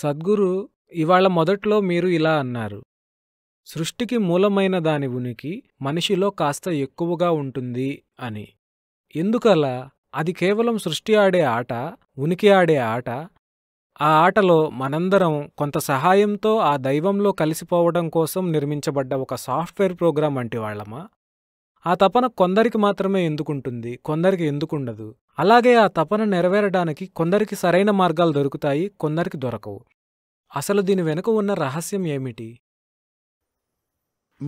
సద్గురు ఇవాళ మొదట్లో మీరు ఇలా అన్నారు సృష్టికి మూలమైన దాని ఉనికి మనిషిలో కాస్త ఎక్కువగా ఉంటుంది అని ఎందుకలా అది కేవలం సృష్టి ఆడే ఆట ఉనికి ఆడే ఆట ఆ ఆటలో మనందరం కొంత సహాయంతో ఆ దైవంలో కలిసిపోవడం కోసం నిర్మించబడ్డ ఒక సాఫ్ట్వేర్ ప్రోగ్రాం వంటి వాళ్లమా ఆ తపన కొందరికి మాత్రమే ఎందుకుంటుంది కొందరికి ఎందుకుండదు అలాగే ఆ తపన నెరవేరడానికి కొందరికి సరైన మార్గాలు దొరుకుతాయి కొందరికి దొరకవు అసలు దీని వెనుక ఉన్న రహస్యం ఏమిటి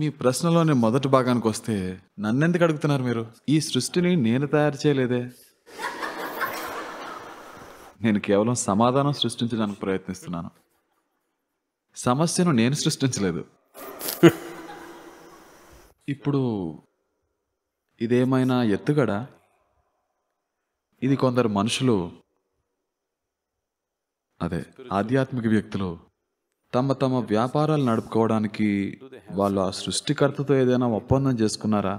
మీ ప్రశ్నలోని మొదటి భాగానికి వస్తే నన్నెందుకు అడుగుతున్నారు మీరు ఈ సృష్టిని నేను తయారు చేయలేదే నేను కేవలం సమాధానం సృష్టించడానికి ప్రయత్నిస్తున్నాను సమస్యను నేను సృష్టించలేదు ఇప్పుడు ఇదేమైనా ఎత్తుగడా ఇది కొందరు మనుషులు అదే ఆధ్యాత్మిక వ్యక్తులు తమ తమ వ్యాపారాలు నడుపుకోవడానికి వాళ్ళు ఆ సృష్టికర్తతో ఏదైనా ఒప్పందం చేసుకున్నారా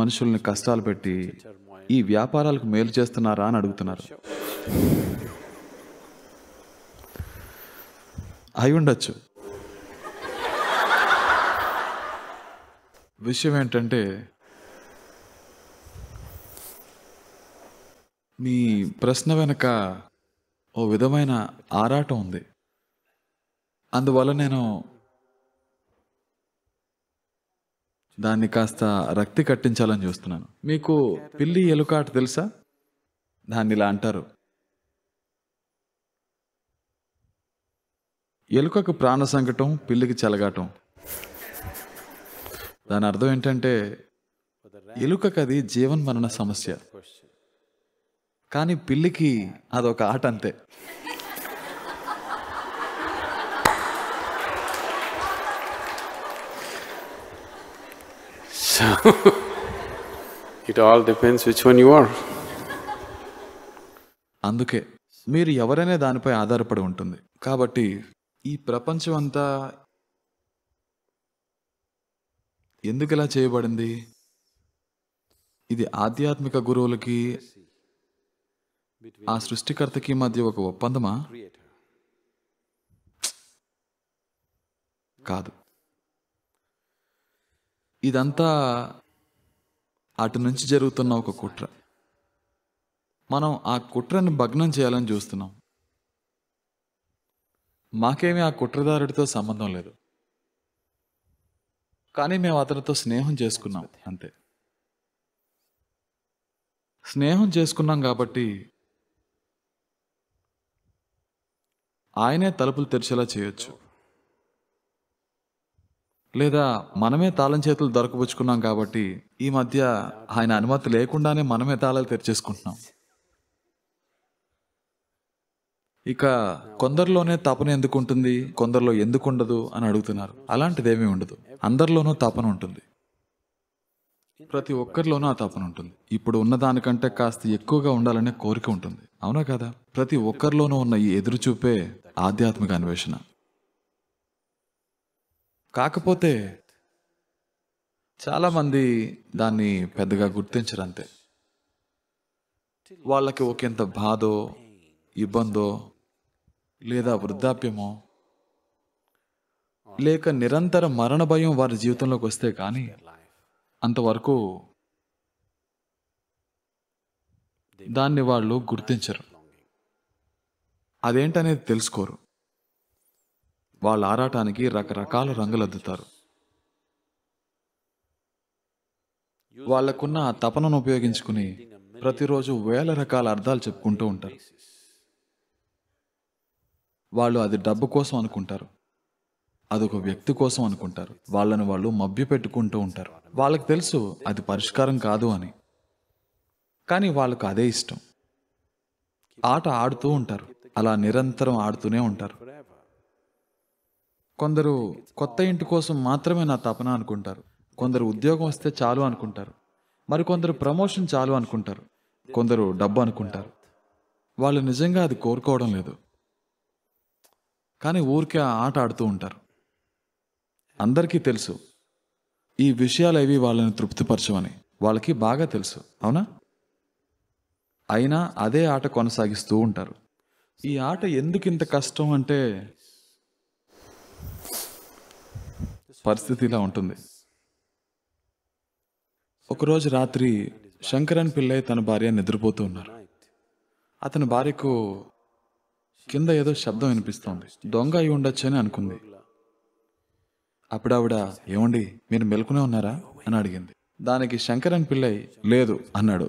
మనుషుల్ని కష్టాలు పెట్టి ఈ వ్యాపారాలకు మేలు చేస్తున్నారా అని అడుగుతున్నారు అయి ఉండొచ్చు విషయం ఏంటంటే మీ ప్రశ్న వెనక ఓ విధమైన ఆరాటం ఉంది అందువల్ల నేను దాన్ని కాస్త రక్తి కట్టించాలని చూస్తున్నాను మీకు పిల్లి ఎలుకాట తెలుసా దాన్ని ఇలా అంటారు ఎలుకకు ప్రాణ సంకటం పిల్లికి చెలగాటం దాని అర్థం ఏంటంటే ఎలుకకు అది జీవన్ మరణ సమస్య కానీ పిల్లికి అదొక ఆట అంతే it all depends which one one are అందుకే మీరు ఎవరైనా దానిపై ఆధారపడి ఉంటుంది కాబట్టి ఈ ప్రపంచం అంతా ఎందుకు ఇలా చేయబడింది ఇది ఆధ్యాత్మిక గురువులకి ఆ సృష్టికర్తకి మధ్య ఒక ఒప్పందమా కాదు ఇదంతా అటు నుంచి జరుగుతున్న ఒక కుట్ర మనం ఆ కుట్రని భగ్నం చేయాలని చూస్తున్నాం మాకేమీ ఆ కుట్రదారుడితో సంబంధం లేదు కానీ మేము అతనితో స్నేహం చేసుకున్నాం అంతే స్నేహం చేసుకున్నాం కాబట్టి ఆయనే తలుపులు తెరిచేలా చేయొచ్చు లేదా మనమే తాళం చేతులు దొరకబుచ్చుకున్నాం కాబట్టి ఈ మధ్య ఆయన అనుమతి లేకుండానే మనమే తాళాలు తెరిచేసుకుంటున్నాం ఇక కొందరిలోనే తపన ఎందుకు ఉంటుంది కొందరిలో ఎందుకు ఉండదు అని అడుగుతున్నారు అలాంటిదేమీ ఉండదు అందరిలోనూ తపన ఉంటుంది ప్రతి ఒక్కరిలోనూ ఆ తపన ఉంటుంది ఇప్పుడు ఉన్న దానికంటే కాస్త ఎక్కువగా ఉండాలనే కోరిక ఉంటుంది అవునా కదా ప్రతి ఒక్కరిలోనూ ఉన్న ఈ ఎదురుచూపే ఆధ్యాత్మిక అన్వేషణ కాకపోతే చాలామంది దాన్ని పెద్దగా గుర్తించరంతే వాళ్ళకి ఒకంత బాధో ఇబ్బందో లేదా వృద్ధాప్యమో లేక నిరంతర మరణ భయం వారి జీవితంలోకి వస్తే కానీ అంతవరకు దాన్ని వాళ్ళు గుర్తించరు అదేంటనేది తెలుసుకోరు వాళ్ళు ఆరాటానికి రకరకాల రంగులద్దుతారు వాళ్లకున్న ఆ తపనను ఉపయోగించుకుని ప్రతిరోజు వేల రకాల అర్థాలు చెప్పుకుంటూ ఉంటారు వాళ్ళు అది డబ్బు కోసం అనుకుంటారు అదొక వ్యక్తి కోసం అనుకుంటారు వాళ్ళని వాళ్ళు మభ్య పెట్టుకుంటూ ఉంటారు వాళ్ళకి తెలుసు అది పరిష్కారం కాదు అని కానీ వాళ్ళకు అదే ఇష్టం ఆట ఆడుతూ ఉంటారు అలా నిరంతరం ఆడుతూనే ఉంటారు కొందరు కొత్త ఇంటి కోసం మాత్రమే నా తపన అనుకుంటారు కొందరు ఉద్యోగం వస్తే చాలు అనుకుంటారు మరికొందరు ప్రమోషన్ చాలు అనుకుంటారు కొందరు డబ్బు అనుకుంటారు వాళ్ళు నిజంగా అది కోరుకోవడం లేదు కానీ ఊరికే ఆట ఆడుతూ ఉంటారు అందరికీ తెలుసు ఈ విషయాలు అవి వాళ్ళని తృప్తిపరచమని వాళ్ళకి బాగా తెలుసు అవునా అయినా అదే ఆట కొనసాగిస్తూ ఉంటారు ఈ ఆట ఎందుకు ఇంత కష్టం అంటే పరిస్థితి ఇలా ఉంటుంది ఒకరోజు రాత్రి శంకరన్ పిల్లయ్య తన భార్య నిద్రపోతూ ఉన్నారు అతని భార్యకు కింద ఏదో శబ్దం వినిపిస్తోంది దొంగ అయి ఉండొచ్చు అని అనుకుంది అప్పుడావిడ ఏమండి మీరు మెలుకునే ఉన్నారా అని అడిగింది దానికి శంకరన్ పిల్లయ్య లేదు అన్నాడు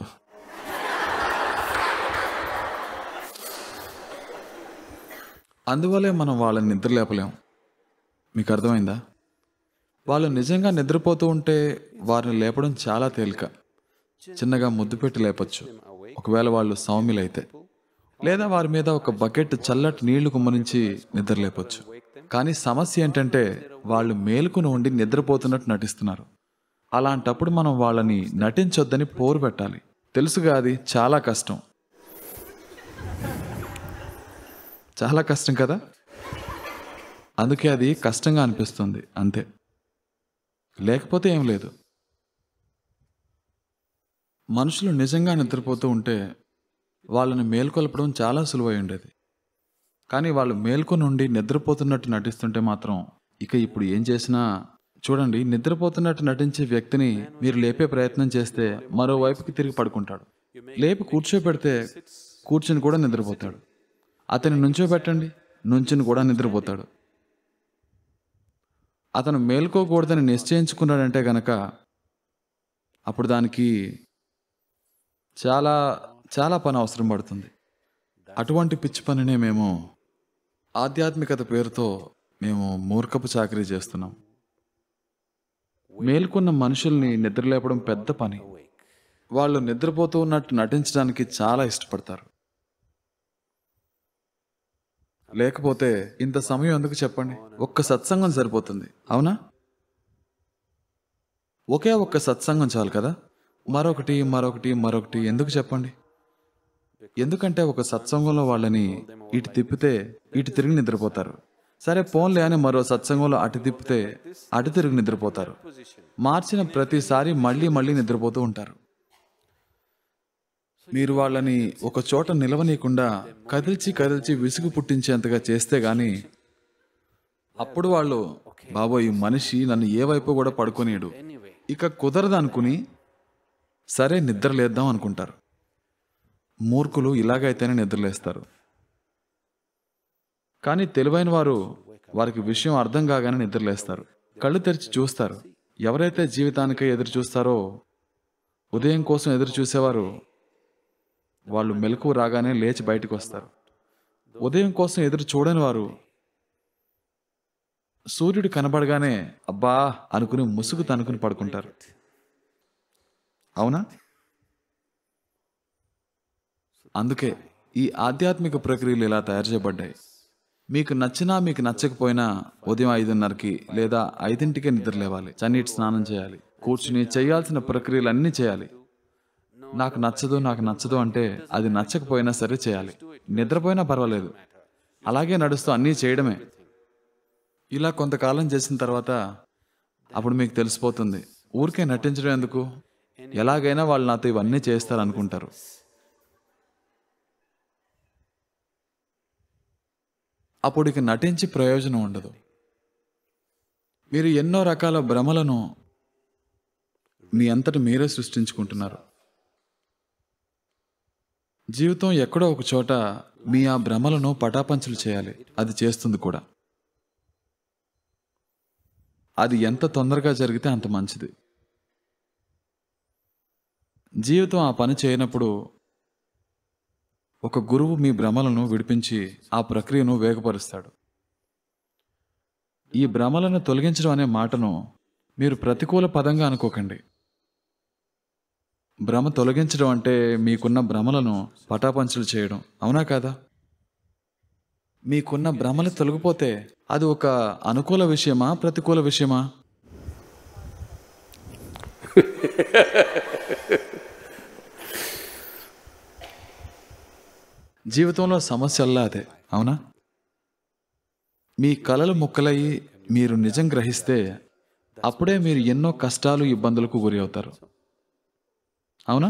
అందువల్లే మనం వాళ్ళని నిద్ర లేపలేం మీకు అర్థమైందా వాళ్ళు నిజంగా నిద్రపోతూ ఉంటే వారిని లేపడం చాలా తేలిక చిన్నగా ముద్దు పెట్టి లేపచ్చు ఒకవేళ వాళ్ళు సౌమ్యులైతే లేదా వారి మీద ఒక బకెట్ చల్లటి నీళ్లు కుమ్మరించి నిద్రలేపొచ్చు కానీ సమస్య ఏంటంటే వాళ్ళు మేలుకుని ఉండి నిద్రపోతున్నట్టు నటిస్తున్నారు అలాంటప్పుడు మనం వాళ్ళని నటించొద్దని పోరు పెట్టాలి తెలుసుగా అది చాలా కష్టం చాలా కష్టం కదా అందుకే అది కష్టంగా అనిపిస్తుంది అంతే లేకపోతే ఏం లేదు మనుషులు నిజంగా నిద్రపోతూ ఉంటే వాళ్ళని మేల్కొల్పడం చాలా సులువై ఉండేది కానీ వాళ్ళు మేల్కొని ఉండి నిద్రపోతున్నట్టు నటిస్తుంటే మాత్రం ఇక ఇప్పుడు ఏం చేసినా చూడండి నిద్రపోతున్నట్టు నటించే వ్యక్తిని మీరు లేపే ప్రయత్నం చేస్తే మరోవైపుకి తిరిగి పడుకుంటాడు లేపి కూర్చోబెడితే కూర్చొని కూడా నిద్రపోతాడు అతని నుంచో పెట్టండి నుంచుని కూడా నిద్రపోతాడు అతను మేల్కోకూడదని నిశ్చయించుకున్నాడంటే గనక అప్పుడు దానికి చాలా చాలా పని అవసరం పడుతుంది అటువంటి పిచ్చి పనినే మేము ఆధ్యాత్మికత పేరుతో మేము మూర్ఖపు చాకరీ చేస్తున్నాం మేల్కొన్న మనుషుల్ని నిద్రలేపడం పెద్ద పని వాళ్ళు నిద్రపోతూ ఉన్నట్టు నటించడానికి చాలా ఇష్టపడతారు లేకపోతే ఇంత సమయం ఎందుకు చెప్పండి ఒక్క సత్సంగం సరిపోతుంది అవునా ఒకే ఒక్క సత్సంగం చాలు కదా మరొకటి మరొకటి మరొకటి ఎందుకు చెప్పండి ఎందుకంటే ఒక సత్సంగంలో వాళ్ళని ఇటు తిప్పితే ఇటు తిరిగి నిద్రపోతారు సరే ఫోన్లే అని మరో సత్సంగంలో అటు తిప్పితే అటు తిరిగి నిద్రపోతారు మార్చిన ప్రతిసారి మళ్ళీ మళ్ళీ నిద్రపోతూ ఉంటారు మీరు వాళ్ళని ఒక చోట నిలవనీయకుండా కదిల్చి కదిల్చి విసుగు పుట్టించేంతగా చేస్తే గాని అప్పుడు వాళ్ళు బాబో ఈ మనిషి నన్ను ఏ వైపు కూడా పడుకునేడు ఇక కుదరదనుకుని సరే నిద్రలేద్దాం అనుకుంటారు మూర్ఖులు ఇలాగైతేనే నిద్రలేస్తారు కానీ తెలివైన వారు వారికి విషయం అర్థం కాగానే నిద్రలేస్తారు కళ్ళు తెరిచి చూస్తారు ఎవరైతే జీవితానికై ఎదురు చూస్తారో ఉదయం కోసం ఎదురు చూసేవారు వాళ్ళు మెలకు రాగానే లేచి బయటకు వస్తారు ఉదయం కోసం ఎదురు చూడని వారు సూర్యుడు కనబడగానే అబ్బా అనుకుని ముసుగు తనుకుని పడుకుంటారు అవునా అందుకే ఈ ఆధ్యాత్మిక ప్రక్రియలు ఇలా తయారు చేయబడ్డాయి మీకు నచ్చినా మీకు నచ్చకపోయినా ఉదయం ఐదున్నరకి లేదా ఐదింటికే నిద్ర లేవాలి చన్నీటి స్నానం చేయాలి కూర్చుని చేయాల్సిన ప్రక్రియలు అన్నీ చేయాలి నాకు నచ్చదు నాకు నచ్చదు అంటే అది నచ్చకపోయినా సరే చేయాలి నిద్రపోయినా పర్వాలేదు అలాగే నడుస్తూ అన్నీ చేయడమే ఇలా కొంతకాలం చేసిన తర్వాత అప్పుడు మీకు తెలిసిపోతుంది ఊరికే నటించడం ఎందుకు ఎలాగైనా వాళ్ళు నాతో ఇవన్నీ చేస్తారనుకుంటారు అప్పుడు ఇక నటించి ప్రయోజనం ఉండదు మీరు ఎన్నో రకాల భ్రమలను మీ అంతటి మీరే సృష్టించుకుంటున్నారు జీవితం ఎక్కడో ఒక చోట మీ ఆ భ్రమలను పటాపంచలు చేయాలి అది చేస్తుంది కూడా అది ఎంత తొందరగా జరిగితే అంత మంచిది జీవితం ఆ పని చేయనప్పుడు ఒక గురువు మీ భ్రమలను విడిపించి ఆ ప్రక్రియను వేగపరుస్తాడు ఈ భ్రమలను తొలగించడం అనే మాటను మీరు ప్రతికూల పదంగా అనుకోకండి భ్రమ తొలగించడం అంటే మీకున్న భ్రమలను పటాపంచులు చేయడం అవునా కాదా మీకున్న భ్రమలు తొలగిపోతే అది ఒక అనుకూల విషయమా ప్రతికూల విషయమా జీవితంలో సమస్యల్లా అదే అవునా మీ కలలు ముక్కలయ్యి మీరు నిజం గ్రహిస్తే అప్పుడే మీరు ఎన్నో కష్టాలు ఇబ్బందులకు గురి అవుతారు అవునా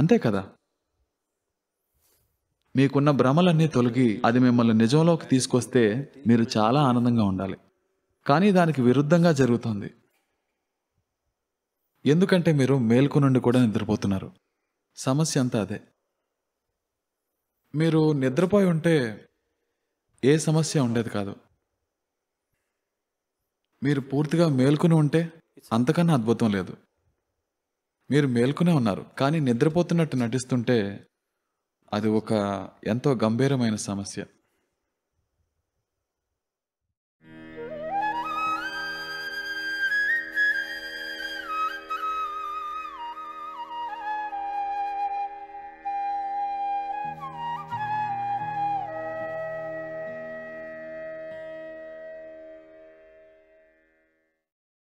అంతే కదా మీకున్న భ్రమలన్నీ తొలగి అది మిమ్మల్ని నిజంలోకి తీసుకొస్తే మీరు చాలా ఆనందంగా ఉండాలి కానీ దానికి విరుద్ధంగా జరుగుతుంది ఎందుకంటే మీరు మేల్కు నుండి కూడా నిద్రపోతున్నారు సమస్య అంతా అదే మీరు నిద్రపోయి ఉంటే ఏ సమస్య ఉండేది కాదు మీరు పూర్తిగా మేల్కొని ఉంటే అంతకన్నా అద్భుతం లేదు మీరు మేల్కొనే ఉన్నారు కానీ నిద్రపోతున్నట్టు నటిస్తుంటే అది ఒక ఎంతో గంభీరమైన సమస్య